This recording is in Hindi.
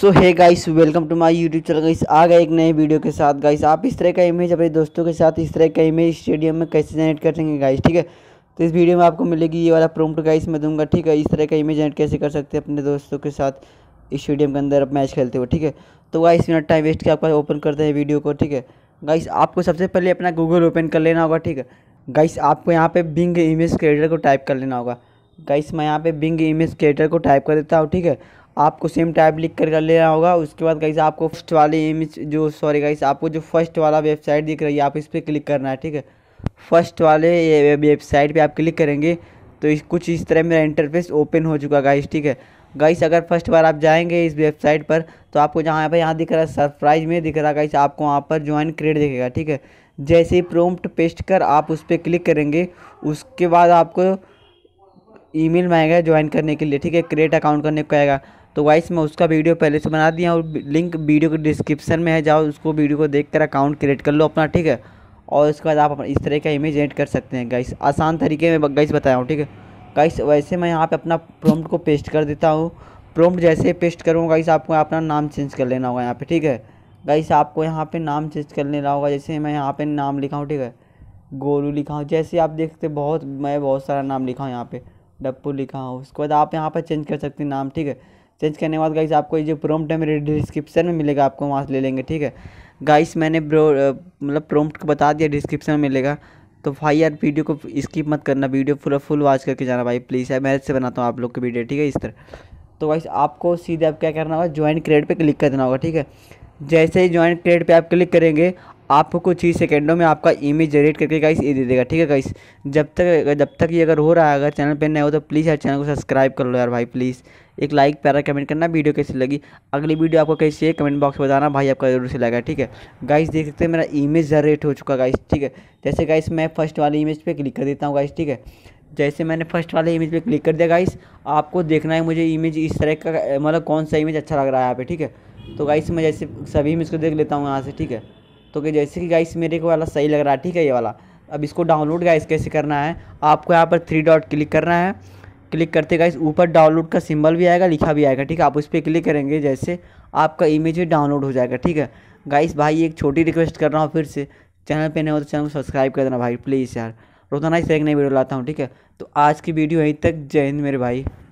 सो है guys welcome to my YouTube channel guys आ गए एक नए वीडियो के साथ गाइस आप इस तरह का इमेज अपने दोस्तों के साथ इस तरह का इमेज स्टेडियम में कैसे जनरेट सकेंगे गाइस ठीक है तो इस वीडियो में आपको मिलेगी ये वाला प्रोम्प्ट गाइस मैं दूंगा ठीक है इस तरह का इमेज जनरेट कैसे कर सकते हैं अपने दोस्तों के साथ स्टेडियम के अंदर मैच खेलते हुए ठीक है तो गाइस मिनट टाइम वेस्ट किया आपका ओपन करते हैं वीडियो को ठीक है गाइस आपको सबसे पहले अपना गूगल ओपन कर लेना होगा ठीक है गाइस आपको यहाँ पे बिंग इमेज क्रिएटर को टाइप कर लेना होगा गाइस मैं यहाँ पे बिंग इमेज क्रिएटर को टाइप कर देता हूँ ठीक है आपको सेम टाइप लिख कर लेना होगा उसके बाद गाइस आपको फर्स्ट वाली इमेज जो सॉरी गाइस आपको जो फर्स्ट वाला वेबसाइट दिख रही है आप इस पर क्लिक करना है ठीक है फर्स्ट वाले वेबसाइट पर आप क्लिक करेंगे तो इस कुछ इस तरह मेरा इंटरफेस ओपन हो चुका गाइस ठीक है गाइस अगर फर्स्ट बार आप जाएंगे इस वेबसाइट पर तो आपको जहाँ पर यहाँ दिख रहा है सरप्राइज में दिख रहा है गाइस आपको वहाँ पर ज्वाइन क्रेड दिखेगा ठीक है जैसे ही प्रोम्प्ट पेस्ट कर आप उस पर क्लिक करेंगे उसके बाद आपको ईमेल में आएगा ज्वाइन करने के लिए ठीक है क्रिएट अकाउंट करने को आएगा तो वाइस मैं उसका वीडियो पहले से बना दिया और लिंक वीडियो के डिस्क्रिप्शन में है जाओ उसको वीडियो को देख कर अकाउंट क्रिएट कर लो अपना ठीक है और उसके बाद आप इस तरह का इमेज एडिट कर सकते हैं गाइस आसान तरीके में गाइस बताया हूँ ठीक है गाइस वैसे मैं यहाँ पे अपना प्रॉम्प्ट को पेस्ट कर देता हूँ प्रॉम्प्ट जैसे पेस्ट करूँगा गाइस आपको अपना नाम चेंज कर लेना होगा यहाँ पे ठीक है गाइस आपको यहाँ पे नाम चेंज कर लेना होगा जैसे मैं यहाँ पे नाम लिखा हूँ ठीक है गोलू लिखा हूँ जैसे आप देखते बहुत मैं बहुत सारा नाम लिखा हूँ यहाँ पे डप्पू लिखा हूँ उसके बाद आप यहाँ पर चेंज कर सकते हैं नाम ठीक है चेंज करने के बाद गाइस आपको ये जो प्रोम्प्ट है मेरे डिस्क्रिप्शन में मिलेगा आपको वहाँ से ले लेंगे ठीक है गाइस मैंने ब्रो मतलब प्रोम्प्ट को बता दिया डिस्क्रिप्शन में मिलेगा तो भाई यार वीडियो को स्किप मत करना वीडियो पूरा फुल वॉच करके जाना भाई प्लीज़ है मैं से बनाता हूँ आप लोग की वीडियो ठीक है इस तरह तो गाइस आपको सीधे आप क्या करना होगा ज्वाइन क्रेड पर क्लिक कर देना होगा ठीक है जैसे ही ज्वाइन क्रेड पर आप क्लिक करेंगे आपको कुछ ही सेकेंडों में आपका इमेज जनरेट करके गाइस ये दे देगा ठीक है गाइस जब तक जब तक ये अगर हो रहा है अगर चैनल पे नए हो तो प्लीज़ यार चैनल को सब्सक्राइब कर लो यार भाई प्लीज़ एक लाइक प्यारा कमेंट करना वीडियो कैसी लगी अगली वीडियो आपको कैसी है कमेंट बॉक्स में बताना भाई आपका जरूर से लगा ठीक है गाइस देख सकते हैं मेरा इमेज जनरेट हो चुका गाइस ठीक है जैसे गाइस मैं फर्स्ट वाली इमेज पर क्लिक कर देता हूँ गाइस ठीक है जैसे मैंने फर्स्ट वाले इमेज पर क्लिक कर दिया गाइस आपको देखना है मुझे इमेज इस तरह का मतलब कौन सा इमेज अच्छा लग रहा है यहाँ पर ठीक है तो गाइस मैं जैसे सभी इमेज को देख लेता हूँ यहाँ से ठीक है तो कि जैसे कि गाइस मेरे को वाला सही लग रहा है ठीक है ये वाला अब इसको डाउनलोड गाइस कैसे करना है आपको यहाँ पर थ्री डॉट क्लिक करना है क्लिक करते गाइस ऊपर डाउनलोड का सिंबल भी आएगा लिखा भी आएगा ठीक है आप उस पर क्लिक करेंगे जैसे आपका इमेज भी डाउनलोड हो जाएगा ठीक है गाइस भाई एक छोटी रिक्वेस्ट कर रहा हूँ फिर से चैनल पे नहीं हो तो चैनल को सब्सक्राइब कर देना भाई प्लीज़ यार रोजाना इस तरह की नई वीडियो लाता हूँ ठीक है तो आज की वीडियो यहीं तक जय हिंद मेरे भाई